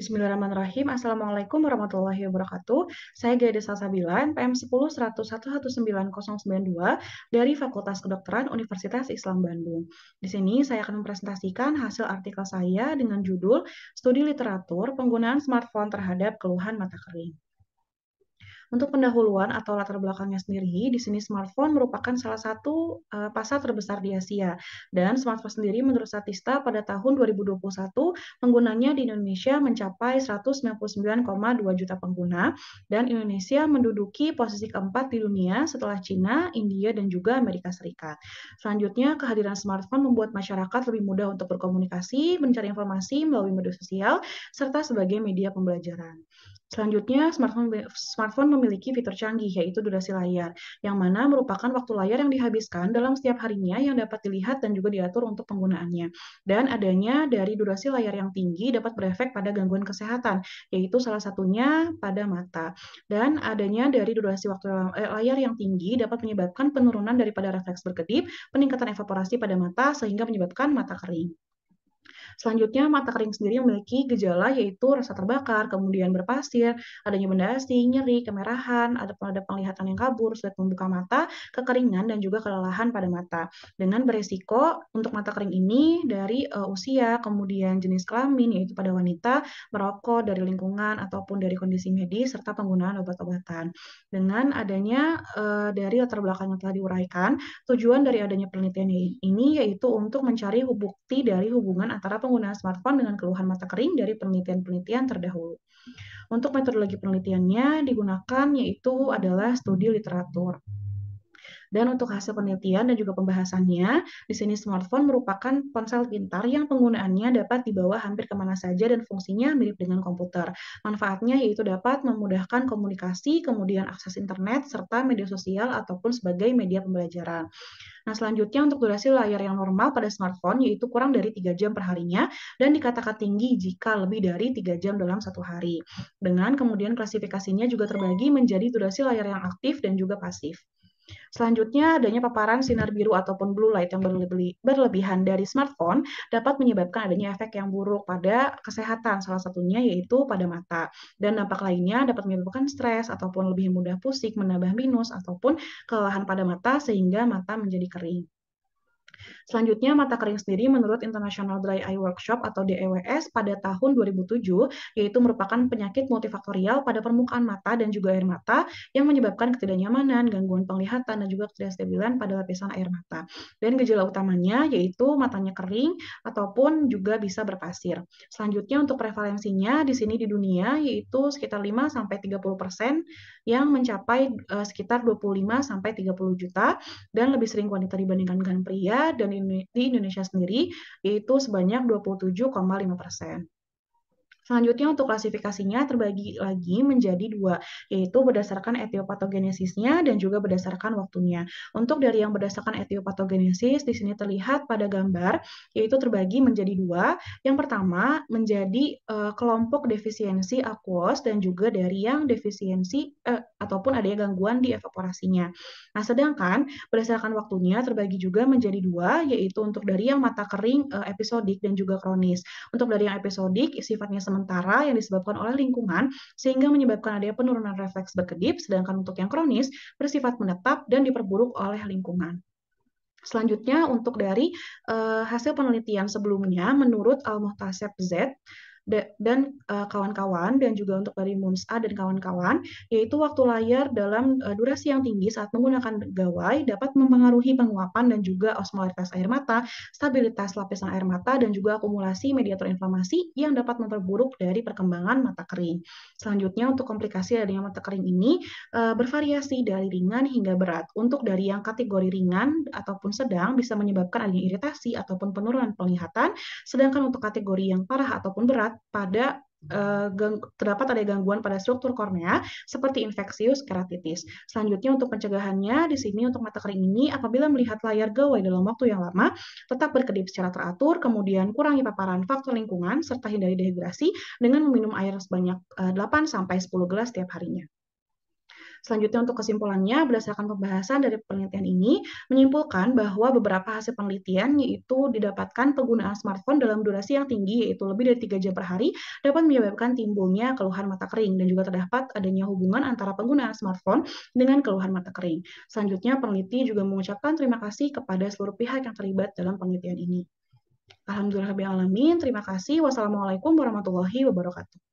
Bismillahirrahmanirrahim. Assalamualaikum warahmatullahi wabarakatuh. Saya Gede Salsabila, PM 10 1011992 dari Fakultas Kedokteran Universitas Islam Bandung. Di sini saya akan mempresentasikan hasil artikel saya dengan judul Studi Literatur Penggunaan Smartphone Terhadap Keluhan Mata Kering. Untuk pendahuluan atau latar belakangnya sendiri, di sini smartphone merupakan salah satu eh, pasar terbesar di Asia. Dan smartphone sendiri menurut Statista pada tahun 2021 penggunanya di Indonesia mencapai 199,2 juta pengguna dan Indonesia menduduki posisi keempat di dunia setelah Cina, India, dan juga Amerika Serikat. Selanjutnya, kehadiran smartphone membuat masyarakat lebih mudah untuk berkomunikasi, mencari informasi melalui media sosial, serta sebagai media pembelajaran. Selanjutnya, smartphone smartphone memiliki fitur canggih yaitu durasi layar, yang mana merupakan waktu layar yang dihabiskan dalam setiap harinya yang dapat dilihat dan juga diatur untuk penggunaannya. Dan adanya dari durasi layar yang tinggi dapat berefek pada gangguan kesehatan, yaitu salah satunya pada mata. Dan adanya dari durasi waktu eh, layar yang tinggi dapat menyebabkan penurunan daripada refleks berkedip, peningkatan evaporasi pada mata sehingga menyebabkan mata kering. Selanjutnya, mata kering sendiri memiliki gejala yaitu rasa terbakar, kemudian berpasir, adanya benda asing, nyeri, kemerahan, ada, ada penglihatan yang kabur, sulit membuka mata, kekeringan, dan juga kelelahan pada mata. Dengan beresiko untuk mata kering ini dari uh, usia, kemudian jenis kelamin, yaitu pada wanita, merokok, dari lingkungan, ataupun dari kondisi medis, serta penggunaan obat-obatan. Dengan adanya uh, dari latar belakang yang telah diuraikan, tujuan dari adanya penelitian ini yaitu untuk mencari bukti dari hubungan antara pengguna smartphone dengan keluhan mata kering dari penelitian-penelitian terdahulu. Untuk metodologi penelitiannya digunakan yaitu adalah studi literatur. Dan untuk hasil penelitian dan juga pembahasannya, di sini smartphone merupakan ponsel pintar yang penggunaannya dapat dibawa hampir kemana saja dan fungsinya mirip dengan komputer. Manfaatnya yaitu dapat memudahkan komunikasi, kemudian akses internet, serta media sosial ataupun sebagai media pembelajaran. Nah, selanjutnya untuk durasi layar yang normal pada smartphone yaitu kurang dari 3 jam harinya dan dikatakan tinggi jika lebih dari 3 jam dalam satu hari. Dengan kemudian klasifikasinya juga terbagi menjadi durasi layar yang aktif dan juga pasif. Selanjutnya, adanya paparan sinar biru ataupun blue light yang berlebihan dari smartphone dapat menyebabkan adanya efek yang buruk pada kesehatan, salah satunya yaitu pada mata. Dan dampak lainnya dapat menyebabkan stres ataupun lebih mudah pusing, menambah minus, ataupun kelelahan pada mata sehingga mata menjadi kering. Selanjutnya, mata kering sendiri menurut International Dry Eye Workshop atau DEWS pada tahun 2007, yaitu merupakan penyakit multifaktorial pada permukaan mata dan juga air mata yang menyebabkan ketidaknyamanan, gangguan penglihatan, dan juga ketidakstabilan pada lapisan air mata. Dan gejala utamanya yaitu matanya kering ataupun juga bisa berpasir. Selanjutnya untuk prevalensinya di sini di dunia yaitu sekitar 5 30% yang mencapai eh, sekitar 25 30 juta dan lebih sering wanita dibandingkan dengan pria dan di Indonesia sendiri yaitu sebanyak 27,5 persen. Selanjutnya untuk klasifikasinya terbagi lagi menjadi dua, yaitu berdasarkan etiopatogenesisnya dan juga berdasarkan waktunya. Untuk dari yang berdasarkan etiopatogenesis, di sini terlihat pada gambar, yaitu terbagi menjadi dua. Yang pertama menjadi uh, kelompok defisiensi aquos dan juga dari yang defisiensi uh, ataupun adanya gangguan di evaporasinya. Nah, sedangkan berdasarkan waktunya terbagi juga menjadi dua, yaitu untuk dari yang mata kering uh, episodik dan juga kronis. Untuk dari yang episodik sifatnya sementara sementara yang disebabkan oleh lingkungan sehingga menyebabkan adanya penurunan refleks berkedip, sedangkan untuk yang kronis bersifat menetap dan diperburuk oleh lingkungan. Selanjutnya untuk dari uh, hasil penelitian sebelumnya menurut Al-Muhtaseb Z dan eh, kawan-kawan dan juga untuk dari MUNSA dan kawan-kawan yaitu waktu layar dalam eh, durasi yang tinggi saat menggunakan gawai dapat mempengaruhi penguapan dan juga osmolaritas air mata, stabilitas lapisan air mata dan juga akumulasi mediator inflamasi yang dapat memperburuk dari perkembangan mata kering. Selanjutnya untuk komplikasi dari mata kering ini eh, bervariasi dari ringan hingga berat. Untuk dari yang kategori ringan ataupun sedang bisa menyebabkan adanya iritasi ataupun penurunan penglihatan, sedangkan untuk kategori yang parah ataupun berat terdapat pada eh, terdapat ada gangguan pada struktur kornea seperti infeksius keratitis. Selanjutnya untuk pencegahannya di sini untuk mata kering ini apabila melihat layar gawai dalam waktu yang lama, tetap berkedip secara teratur, kemudian kurangi paparan faktor lingkungan serta hindari dehidrasi dengan meminum air sebanyak 8 eh, sampai 10 gelas setiap harinya. Selanjutnya untuk kesimpulannya, berdasarkan pembahasan dari penelitian ini, menyimpulkan bahwa beberapa hasil penelitian yaitu didapatkan penggunaan smartphone dalam durasi yang tinggi, yaitu lebih dari 3 jam per hari, dapat menyebabkan timbulnya keluhan mata kering, dan juga terdapat adanya hubungan antara penggunaan smartphone dengan keluhan mata kering. Selanjutnya, peneliti juga mengucapkan terima kasih kepada seluruh pihak yang terlibat dalam penelitian ini. Alhamdulillah, alamin. Terima kasih. Wassalamualaikum warahmatullahi wabarakatuh.